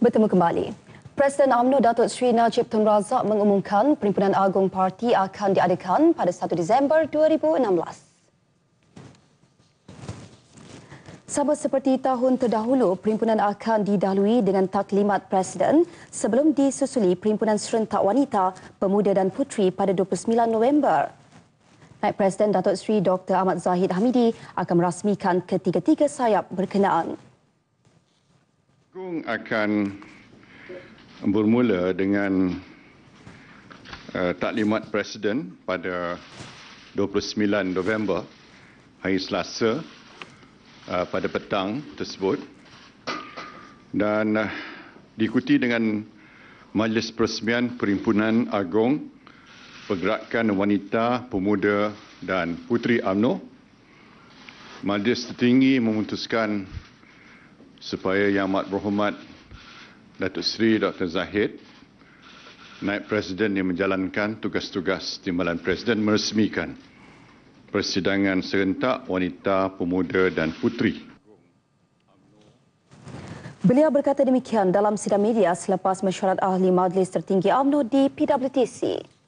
Bertemu kembali. Presiden UMNO Datuk Sri Najib Tun Razak mengumumkan Perhimpunan Agung Parti akan diadakan pada 1 Disember 2016. Sama seperti tahun terdahulu, Perhimpunan akan didahului dengan taklimat Presiden sebelum disusuli Perhimpunan Serentak Wanita, Pemuda dan Puteri pada 29 November. Naib Presiden Datuk Sri Dr. Ahmad Zahid Hamidi akan merasmikan ketiga-tiga sayap berkenaan. Agung akan bermula dengan uh, taklimat Presiden pada 29 November hari Selasa uh, pada petang tersebut dan uh, diikuti dengan Majlis Peresmian Perimpunan Agong Pergerakan Wanita, Pemuda dan Puteri UMNO Majlis Tertinggi memutuskan supaya Yang Amat Berhormat Datuk Seri Dr. Zahid Naib Presiden yang menjalankan tugas-tugas Timbalan Presiden meresmikan persidangan serentak wanita, pemuda dan puteri. Beliau berkata demikian dalam sidang media selepas mesyuarat ahli Majlis Tertinggi UMNO di PWTC.